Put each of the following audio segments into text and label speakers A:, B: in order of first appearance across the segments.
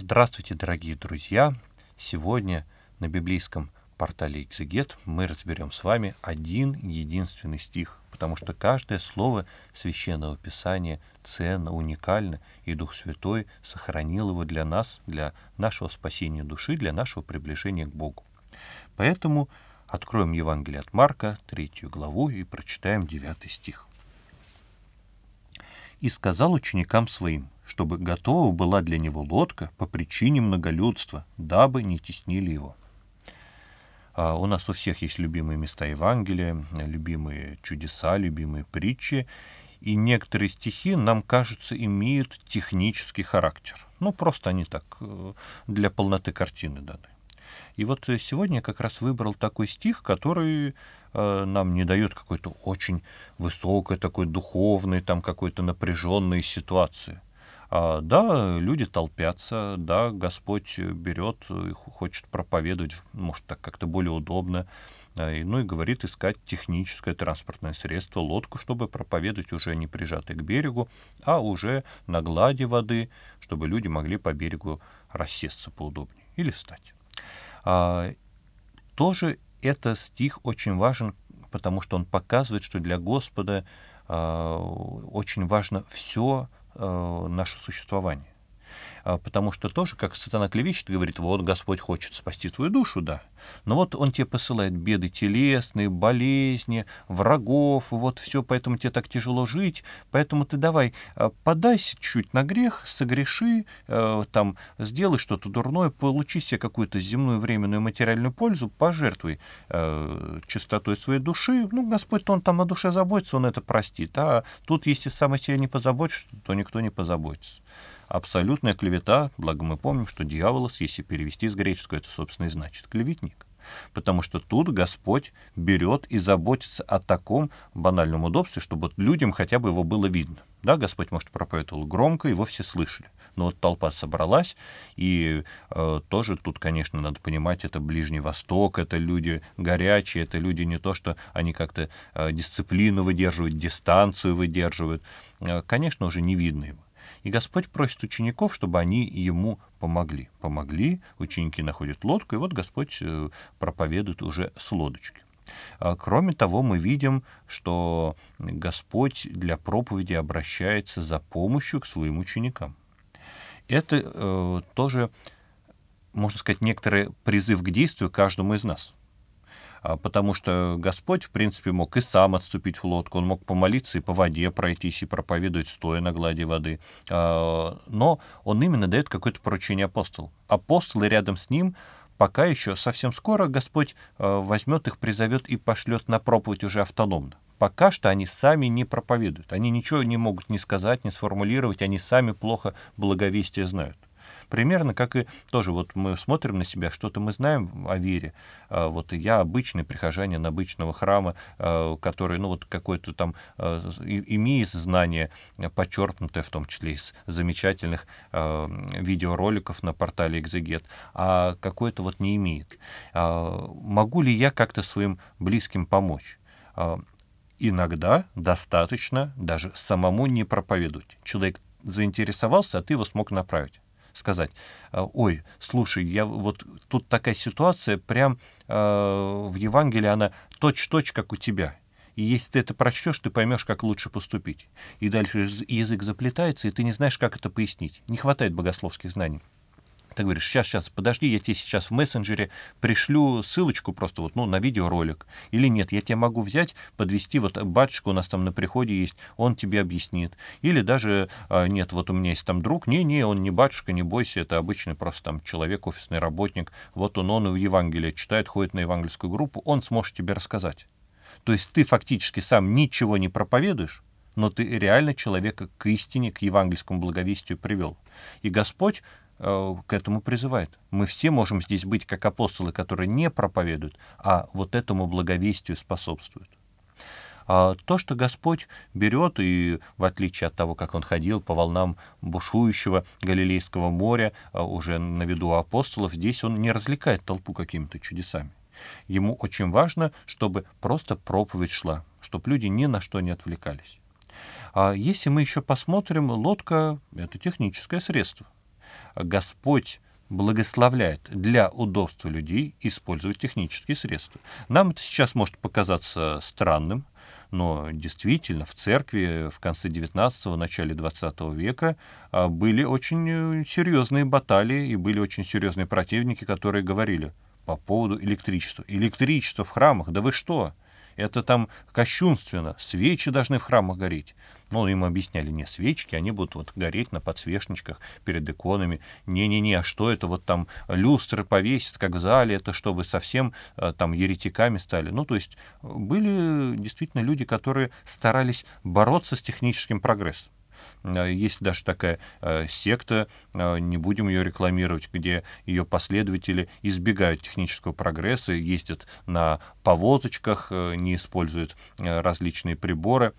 A: Здравствуйте, дорогие друзья! Сегодня на библейском портале «Экзегет» мы разберем с вами один единственный стих, потому что каждое слово Священного Писания ценно, уникально, и Дух Святой сохранил его для нас, для нашего спасения души, для нашего приближения к Богу. Поэтому откроем Евангелие от Марка, третью главу, и прочитаем девятый стих. «И сказал ученикам своим, чтобы готова была для него лодка по причине многолюдства, дабы не теснили его. А у нас у всех есть любимые места Евангелия, любимые чудеса, любимые притчи, и некоторые стихи, нам кажется, имеют технический характер. Ну, просто они так э, для полноты картины даны. И вот сегодня я как раз выбрал такой стих, который э, нам не дает какой-то очень высокой, такой духовной, там какой-то напряженной ситуации. А, да, люди толпятся, да, Господь берет и хочет проповедовать, может, так как-то более удобно, а, ну и говорит искать техническое транспортное средство, лодку, чтобы проповедовать уже не прижатой к берегу, а уже на глади воды, чтобы люди могли по берегу рассесться поудобнее или встать. А, тоже это стих очень важен, потому что он показывает, что для Господа а, очень важно все, э, наше существование. А, потому что тоже, как сатана клевещет, говорит, вот Господь хочет спасти твою душу, да, но вот он тебе посылает беды телесные, болезни, врагов, вот все, поэтому тебе так тяжело жить, поэтому ты давай а, подайся чуть на грех, согреши, а, там, сделай что-то дурное, получи себе какую-то земную, временную, материальную пользу, пожертвуй чистотой своей души, ну, Господь-то он там о душе заботится, он это простит, а тут, если сам о себе не позаботишься, то никто не позаботится абсолютная клевета, благо мы помним, что дьяволос, если перевести с греческого, это, собственно, и значит клеветник. Потому что тут Господь берет и заботится о таком банальном удобстве, чтобы людям хотя бы его было видно. Да, Господь, может, проповедовал громко, его все слышали. Но вот толпа собралась, и э, тоже тут, конечно, надо понимать, это Ближний Восток, это люди горячие, это люди не то, что они как-то э, дисциплину выдерживают, дистанцию выдерживают. Э, конечно, уже не видно его. И Господь просит учеников, чтобы они ему помогли. Помогли, ученики находят лодку, и вот Господь э, проповедует уже с лодочки. А, кроме того, мы видим, что Господь для проповеди обращается за помощью к своим ученикам. Это э, тоже, можно сказать, некоторый призыв к действию каждому из нас. А, потому что Господь, в принципе, мог и сам отступить в лодку, он мог помолиться и по воде пройтись, и проповедовать стоя на глади воды. А, но он именно дает какое-то поручение апостолу. Апостолы рядом с ним пока еще совсем скоро Господь а, возьмет их, призовет и пошлет на проповедь уже автономно. Пока что они сами не проповедуют. Они ничего не могут ни сказать, ни сформулировать. Они сами плохо благовестие знают. Примерно как и тоже вот мы смотрим на себя, что-то мы знаем о вере. А, вот я обычный прихожанин обычного храма, а, который, ну вот какой-то там, а, имеет знание, подчеркнутое в том числе из замечательных видеороликов на портале Экзегет, а какой то вот не имеет. Могу ли я как-то своим близким помочь? Иногда достаточно даже самому не проповедовать. Человек заинтересовался, а ты его смог направить сказать, «Э, ой, слушай, я вот тут такая ситуация, прям э, в Евангелии она точь-точь, как у тебя. И если ты это прочтешь, ты поймешь, как лучше поступить. И дальше язык заплетается, и ты не знаешь, как это пояснить. Не хватает богословских знаний. Ты говоришь, сейчас, сейчас, подожди, я тебе сейчас в мессенджере пришлю ссылочку просто вот, ну, на видеоролик. Или нет, я тебя могу взять, подвести, вот батюшка у нас там на приходе есть, он тебе объяснит. Или даже, а, нет, вот у меня есть там друг, не-не, он не батюшка, не бойся, это обычный просто там человек, офисный работник, вот он, он в Евангелие читает, ходит на евангельскую группу, он сможет тебе рассказать. То есть ты фактически сам ничего не проповедуешь, но ты реально человека к истине, к евангельскому благовестию привел. И Господь Э, к этому призывает. Мы все можем здесь быть как апостолы, которые не проповедуют, а вот этому благовестию способствуют. А то, что Господь берет, и в отличие от того, как Он ходил по волнам бушующего Галилейского моря, э, уже на виду апостолов, здесь Он не развлекает толпу какими-то чудесами. Ему очень важно, чтобы просто проповедь шла, чтобы люди ни на что не отвлекались. А если мы еще посмотрим, лодка — это техническое средство — Господь благословляет для удобства людей использовать технические средства. Нам это сейчас может показаться странным, но действительно в церкви в конце 19-го, начале 20 века а, были очень э, серьезные баталии и были очень серьезные противники, которые говорили по поводу электричества. Электричество в храмах, да вы что? Это там кощунственно. Свечи должны в храмах гореть. Ну, им объясняли, не свечки, они будут вот гореть на подсвечничках перед иконами. Не-не-не, а что это вот там люстры повесят, как в зале, это что, вы совсем э, там еретиками стали? Ну, то есть э, были действительно люди, которые старались бороться с техническим прогрессом. Э, есть даже такая э, секта, э, не будем ее рекламировать, где ее последователи избегают технического прогресса, ездят на повозочках, не используют различные приборы.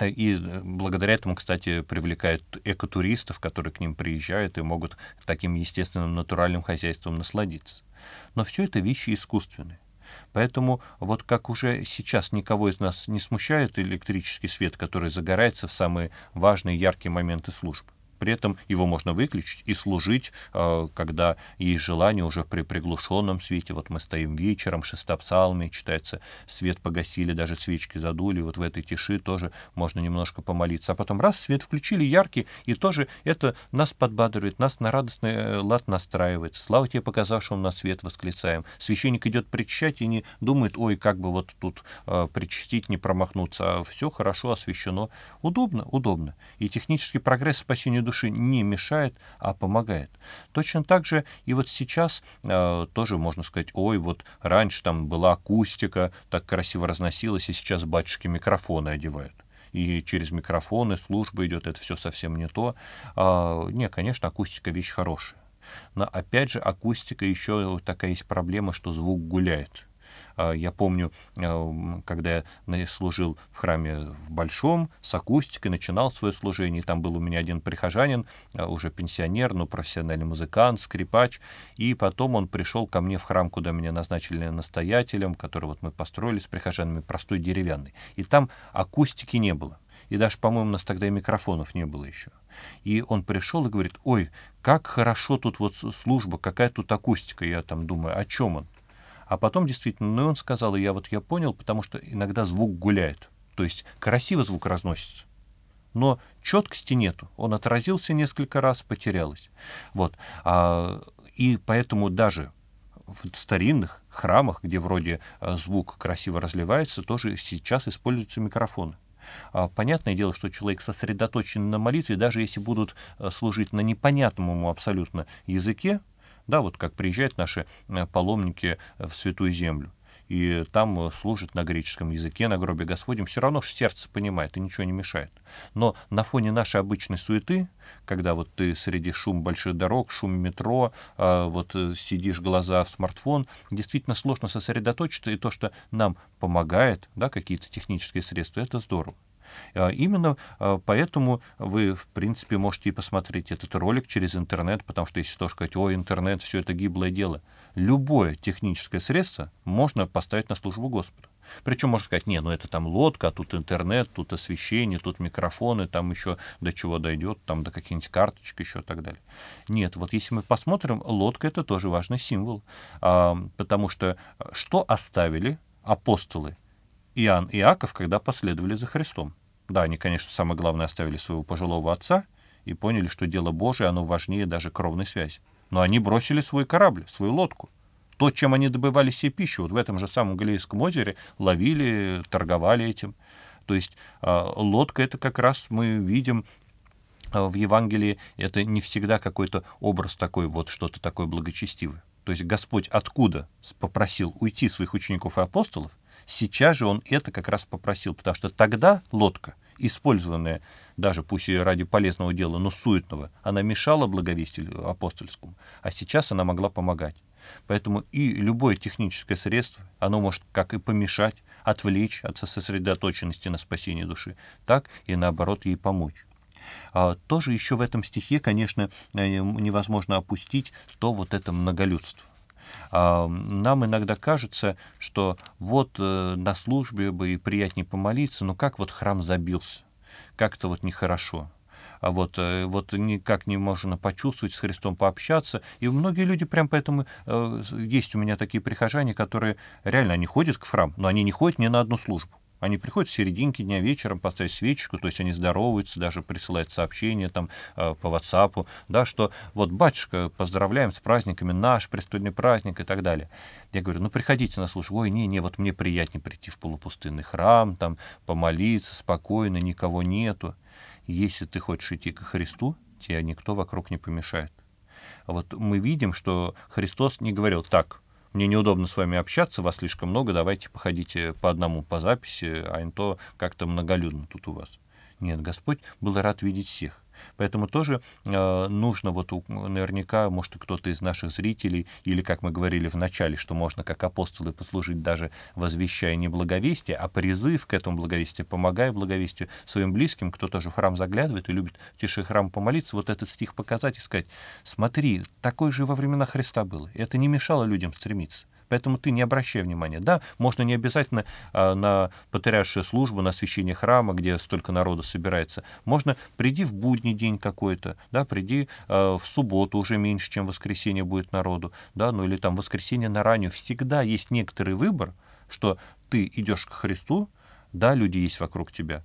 A: И благодаря этому, кстати, привлекают экотуристов, которые к ним приезжают и могут таким естественным натуральным хозяйством насладиться. Но все это вещи искусственные. Поэтому вот как уже сейчас никого из нас не смущает электрический свет, который загорается в самые важные яркие моменты службы. При этом его можно выключить и служить, э, когда есть желание, уже при приглушенном свете. Вот мы стоим вечером, шестопсалмия читается, свет погасили, даже свечки задули. Вот в этой тиши тоже можно немножко помолиться. А потом раз, свет включили яркий, и тоже это нас подбадривает, нас на радостный э, лад настраивает. Слава тебе, показавшему на свет, восклицаем. Священник идет причащать и не думает, ой, как бы вот тут э, причастить, не промахнуться. А все хорошо освещено. Удобно, удобно. И технический прогресс спасению души не мешает, а помогает. Точно так же и вот сейчас э, тоже можно сказать, ой, вот раньше там была акустика, так красиво разносилась, и сейчас батюшки микрофоны одевают и через микрофоны, служба идет, это все совсем не то. А, не, конечно, акустика вещь хорошая. Но опять же, акустика еще такая есть проблема, что звук гуляет. А, я помню, э, когда я служил в храме в Большом, с акустикой, начинал свое служение, там был у меня один прихожанин, э, уже пенсионер, но ну, профессиональный музыкант, скрипач, и потом он пришел ко мне в храм, куда меня назначили настоятелем, который вот мы построили с прихожанами, простой деревянный. И там акустики не было. И даже, по-моему, у нас тогда и микрофонов не было еще. И он пришел и говорит, ой, как хорошо тут вот служба, какая тут акустика. Я там думаю, о чем он? А потом действительно, ну и он сказал, и я вот я понял, потому что иногда звук гуляет. То есть красиво звук разносится. Но четкости нету. Он отразился несколько раз, потерялось. Вот. А, и поэтому даже в старинных храмах, где вроде а, звук красиво разливается, тоже сейчас используются микрофоны. А, понятное дело, что человек сосредоточен на молитве, даже если будут а, служить на непонятном ему абсолютно языке, да, вот как приезжают наши э, паломники в Святую Землю и там э, служит на греческом языке, на гробе Господнем, все равно же сердце понимает и ничего не мешает. Но на фоне нашей обычной суеты, когда вот ты среди шум больших дорог, шум метро, э, вот сидишь глаза в смартфон, действительно сложно сосредоточиться, и то, что нам помогает, да, какие-то технические средства, это здорово. А, именно а, поэтому вы, в принципе, можете и посмотреть этот ролик через интернет, потому что если тоже сказать, о, интернет, все это гиблое дело, любое техническое средство можно поставить на службу Господа Причем можно сказать, не, ну это там лодка, а тут интернет, тут освещение, тут микрофоны, там еще до чего дойдет, там до каких-нибудь карточек еще и так далее. Нет, вот если мы посмотрим, лодка это тоже важный символ, а, потому что э, что оставили апостолы Иоанн и Иаков, когда последовали за Христом? Да, они, конечно, самое главное оставили своего пожилого отца и поняли, что дело Божие, оно важнее даже кровной связи. Но они бросили свой корабль, свою лодку. То, чем они добывали себе пищу, вот в этом же самом Галилейском озере ловили, торговали этим. То есть а, лодка — это как раз мы видим а, в Евангелии, это не всегда какой-то образ такой, вот что-то такое благочестивое. То есть Господь откуда попросил уйти своих учеников и апостолов — Сейчас же он это как раз попросил, потому что тогда лодка, использованная даже пусть и ради полезного дела, но суетного, она мешала благовестию апостольскому, а сейчас она могла помогать. Поэтому и любое техническое средство, оно может как и помешать, отвлечь от сосредоточенности на спасении души, так и наоборот ей помочь. А, тоже еще в этом стихе, конечно, э, невозможно опустить то вот это многолюдство. А, нам иногда кажется, что вот э, на службе бы и приятнее помолиться, но как вот храм забился, как-то вот нехорошо а вот, э, вот никак не можно почувствовать, с Христом пообщаться. И многие люди прям поэтому... Э, есть у меня такие прихожане, которые реально, они ходят к храм, но они не ходят ни на одну службу. Они приходят в серединке дня вечером поставить свечку, то есть они здороваются, даже присылают сообщения там э, по WhatsApp, да, что вот, батюшка, поздравляем с праздниками, наш престольный праздник и так далее. Я говорю, ну приходите на службу. Ой, не, не, вот мне приятнее прийти в полупустынный храм, там помолиться спокойно, никого нету. Если ты хочешь идти ко Христу, тебе никто вокруг не помешает. Вот мы видим, что Христос не говорил так, мне неудобно с вами общаться, вас слишком много, давайте походите по одному по записи, а не то как-то многолюдно тут у вас. Нет, Господь был рад видеть всех. Поэтому тоже э, нужно вот у, наверняка, может, кто-то из наших зрителей, или, как мы говорили в начале, что можно как апостолы послужить даже возвещая не благовестие, а призыв к этому благовестию, помогая благовестию своим близким, кто тоже в храм заглядывает и любит в тиши храм помолиться, вот этот стих показать и сказать, смотри, такой же во времена Христа было. и Это не мешало людям стремиться. Поэтому ты не обращай внимания. Да, можно не обязательно а, на патриаршую службу, на освящение храма, где столько народу собирается. Можно приди в будний день какой-то, да, приди а, в субботу, уже меньше, чем в воскресенье будет народу, да, ну или там воскресенье на раннюю. Всегда есть некоторый выбор, что ты идешь к Христу, да, люди есть вокруг тебя,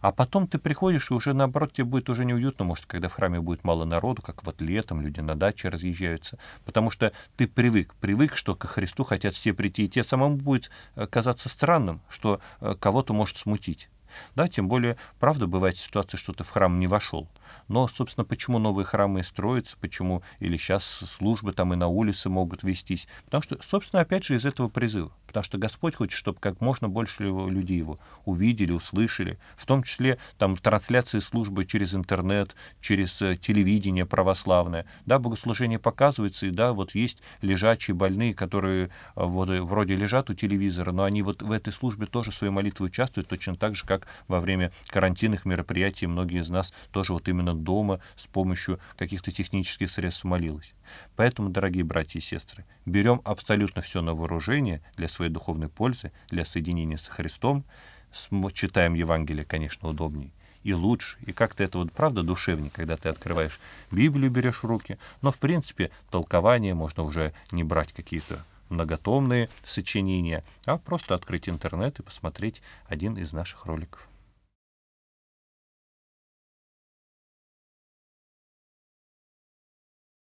A: а потом ты приходишь, и уже наоборот тебе будет уже неуютно, может, когда в храме будет мало народу, как вот летом люди на даче разъезжаются, потому что ты привык, привык, что ко Христу хотят все прийти, и тебе самому будет э, казаться странным, что э, кого-то может смутить. Да, тем более, правда, бывает ситуация, что ты в храм не вошел. Но, собственно, почему новые храмы строятся, почему или сейчас службы там и на улице могут вестись? Потому что, собственно, опять же, из этого призыва. Потому что Господь хочет, чтобы как можно больше людей его увидели, услышали, в том числе там трансляции службы через интернет, через э, телевидение православное. Да, богослужение показывается, и да, вот есть лежачие больные, которые э, вот, э, вроде лежат у телевизора, но они вот в этой службе тоже свои молитвы участвуют, точно так же, как как во время карантинных мероприятий многие из нас тоже вот именно дома с помощью каких-то технических средств молилась. Поэтому, дорогие братья и сестры, берем абсолютно все на вооружение для своей духовной пользы, для соединения с Христом, читаем Евангелие, конечно, удобнее, и лучше. И как-то это вот правда душевнее, когда ты открываешь Библию, берешь в руки. Но, в принципе, толкование можно уже не брать какие-то многотомные сочинения, а просто открыть интернет и посмотреть один из наших роликов.